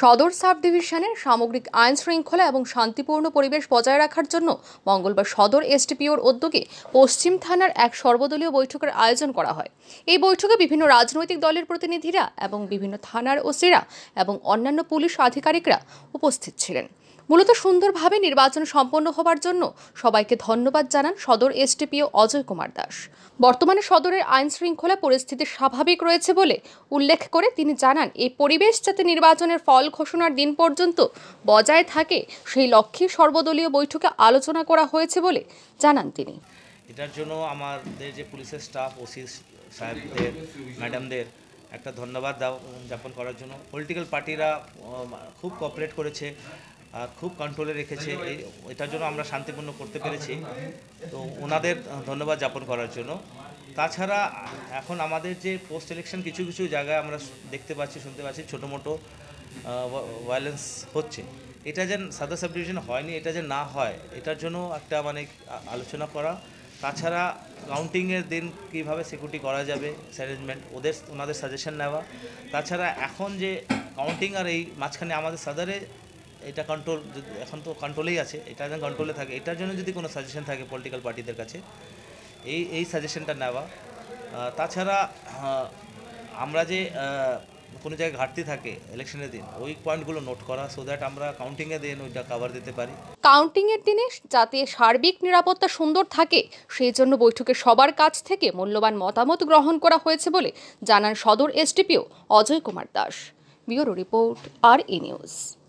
সদর সাব ডিভিশনের সামগ্রিক আইন শৃঙ্খলা এবং শান্তিপূর্ণ পরিবেশ বজায় রাখার জন্য মঙ্গলবার সদর এসটিপিওর উদ্যোগে পশ্চিম থানার এক সর্বদলীয় বৈঠকের আয়োজন করা হয় এই বৈঠকে বিভিন্ন রাজনৈতিক দলের প্রতিনিধিরা এবং বিভিন্ন থানার ওসিরা এবং অন্যান্য পুলিশ আধিকারিকরা উপস্থিত ছিলেন মূলত সুন্দরভাবে নির্বাচন সম্পন্ন হবার জন্য সবাইকে ধন্যবাদ জানান সদর এসডিপিও অজয় কুমার দাস বর্তমানে সদরের আইন শৃঙ্খলা পরিস্থিতি স্বাভাবিক রয়েছে বলে উল্লেখ করে তিনি জানান এই পরিবেশ যাতে নির্বাচনের ফল ঘোষণার দিন পর্যন্ত বজায় থাকে সেই লক্ষ্যে সর্বদলীয় বৈঠকে আলোচনা করা হয়েছে বলে জানান তিনি এটার জন্য আমাদের যে পুলিশের স্টাফ ওসি সাহেবদের ম্যাডামদের একটা ধন্যবাদ যাপন করার জন্য পলিটিক্যাল পার্টিরা খুব কপারেট করেছে খুব কন্ট্রোলে রেখেছে এটার জন্য আমরা শান্তিপূর্ণ করতে পেরেছি তো ওনাদের ধন্যবাদ যাপন করার জন্য তাছাড়া এখন আমাদের যে পোস্ট ইলেকশন কিছু কিছু জায়গায় আমরা দেখতে পাচ্ছি শুনতে পাচ্ছি ছোটো মোটো ভায়োলেন্স হচ্ছে এটা যেন সাদা সাব ডিভিশন হয়নি এটা যে না হয় এটার জন্য একটা মানে আলোচনা করা তাছাড়া কাউন্টিংয়ের দিন কিভাবে সিকিউরিটি করা যাবে স্যারেঞ্জমেন্ট ওদের ওনাদের সাজেশন নেওয়া তাছাড়া এখন যে কাউন্টিং আর এই মাঝখানে আমাদের সাদারে এটা কন্ট্রোল এখন তো কন্ট্রোলেই আছে এটা যেন কন্ট্রোলে থাকে এটার জন্য যদি কোনো সাজেশন থাকে পলিটিক্যাল পার্টিদের কাছে এই এই সাজেশনটা নেওয়া তাছাড়া আমরা যে কোনো জায়গায় ঘাটতি থাকে ইলেকশনের দিন ওই পয়েন্টগুলো নোট করা সো দ্যাট আমরা কাউন্টিংয়ের দিন ওইটা কাভার দিতে পারি কাউন্টিংয়ের দিনে যাতে সার্বিক নিরাপত্তা সুন্দর থাকে সেই জন্য বৈঠকে সবার কাছ থেকে মূল্যবান মতামত গ্রহণ করা হয়েছে বলে জানান সদর SDPO Ajay Kumar Das bureau report আর ই নিউজ